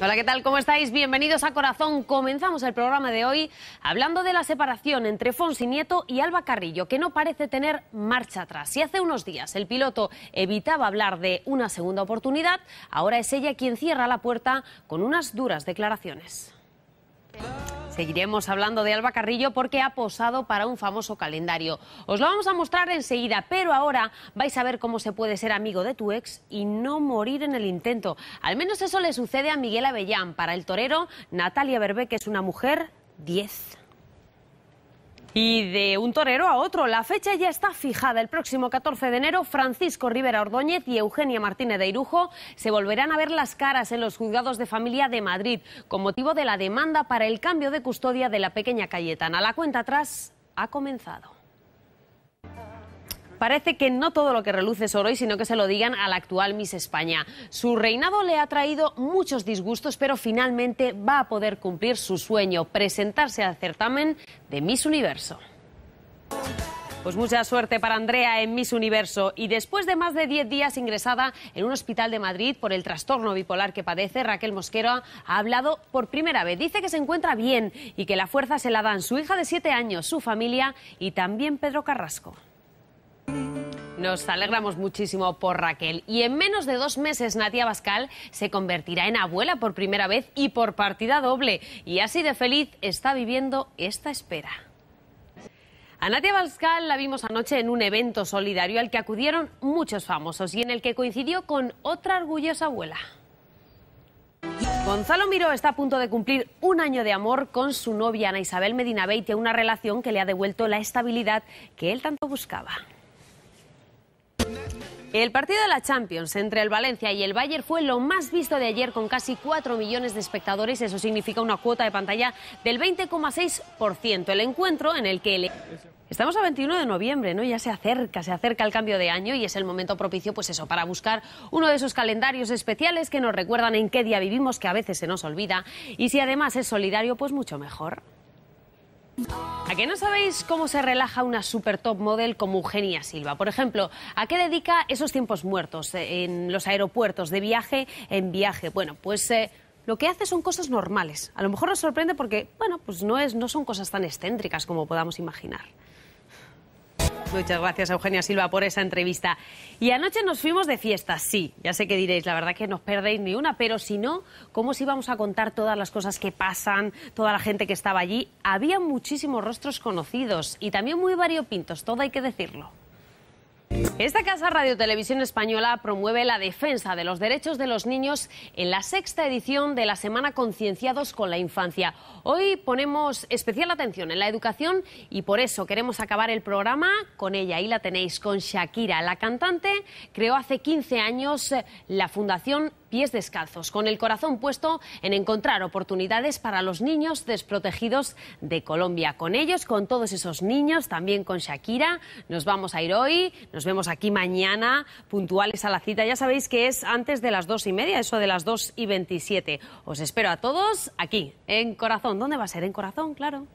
Hola, ¿qué tal? ¿Cómo estáis? Bienvenidos a Corazón. Comenzamos el programa de hoy hablando de la separación entre Fonsi Nieto y Alba Carrillo, que no parece tener marcha atrás. Si hace unos días el piloto evitaba hablar de una segunda oportunidad, ahora es ella quien cierra la puerta con unas duras declaraciones. Seguiremos hablando de Alba Carrillo porque ha posado para un famoso calendario. Os lo vamos a mostrar enseguida, pero ahora vais a ver cómo se puede ser amigo de tu ex y no morir en el intento. Al menos eso le sucede a Miguel Avellán. Para el torero, Natalia Berbé, que es una mujer 10. Y de un torero a otro, la fecha ya está fijada. El próximo 14 de enero, Francisco Rivera Ordóñez y Eugenia Martínez de Irujo se volverán a ver las caras en los juzgados de familia de Madrid con motivo de la demanda para el cambio de custodia de la pequeña Cayetana. La cuenta atrás ha comenzado. Parece que no todo lo que reluce es oro y sino que se lo digan a la actual Miss España. Su reinado le ha traído muchos disgustos, pero finalmente va a poder cumplir su sueño, presentarse al certamen de Miss Universo. Pues mucha suerte para Andrea en Miss Universo. Y después de más de 10 días ingresada en un hospital de Madrid por el trastorno bipolar que padece, Raquel Mosquera ha hablado por primera vez. Dice que se encuentra bien y que la fuerza se la dan su hija de 7 años, su familia y también Pedro Carrasco. Nos alegramos muchísimo por Raquel. Y en menos de dos meses, Natia Bascal se convertirá en abuela por primera vez y por partida doble. Y así de feliz está viviendo esta espera. A Natia Bascal la vimos anoche en un evento solidario al que acudieron muchos famosos y en el que coincidió con otra orgullosa abuela. Gonzalo Miró está a punto de cumplir un año de amor con su novia Ana Isabel Medina Beite, una relación que le ha devuelto la estabilidad que él tanto buscaba. El partido de la Champions entre el Valencia y el Bayern fue lo más visto de ayer con casi 4 millones de espectadores. Eso significa una cuota de pantalla del 20,6%. El encuentro en el que Estamos a 21 de noviembre, ¿no? Ya se acerca, se acerca el cambio de año y es el momento propicio, pues eso, para buscar uno de esos calendarios especiales que nos recuerdan en qué día vivimos, que a veces se nos olvida. Y si además es solidario, pues mucho mejor. ¿A qué no sabéis cómo se relaja una super top model como Eugenia Silva? Por ejemplo, ¿a qué dedica esos tiempos muertos eh, en los aeropuertos, de viaje en viaje? Bueno, pues eh, lo que hace son cosas normales. A lo mejor nos sorprende porque, bueno, pues no, no son cosas tan excéntricas como podamos imaginar. Muchas gracias, Eugenia Silva, por esa entrevista. Y anoche nos fuimos de fiesta, sí. Ya sé que diréis, la verdad que no os perdéis ni una, pero si no, ¿cómo si íbamos a contar todas las cosas que pasan, toda la gente que estaba allí? Había muchísimos rostros conocidos y también muy variopintos, todo hay que decirlo. Esta casa Radio Televisión Española promueve la defensa de los derechos de los niños en la sexta edición de la Semana Concienciados con la Infancia. Hoy ponemos especial atención en la educación y por eso queremos acabar el programa con ella. Ahí la tenéis, con Shakira. La cantante creó hace 15 años la Fundación pies descalzos, con el corazón puesto en encontrar oportunidades para los niños desprotegidos de Colombia. Con ellos, con todos esos niños, también con Shakira, nos vamos a ir hoy, nos vemos aquí mañana, puntuales a la cita. Ya sabéis que es antes de las dos y media, eso de las dos y veintisiete. Os espero a todos aquí, en Corazón. ¿Dónde va a ser? En Corazón, claro.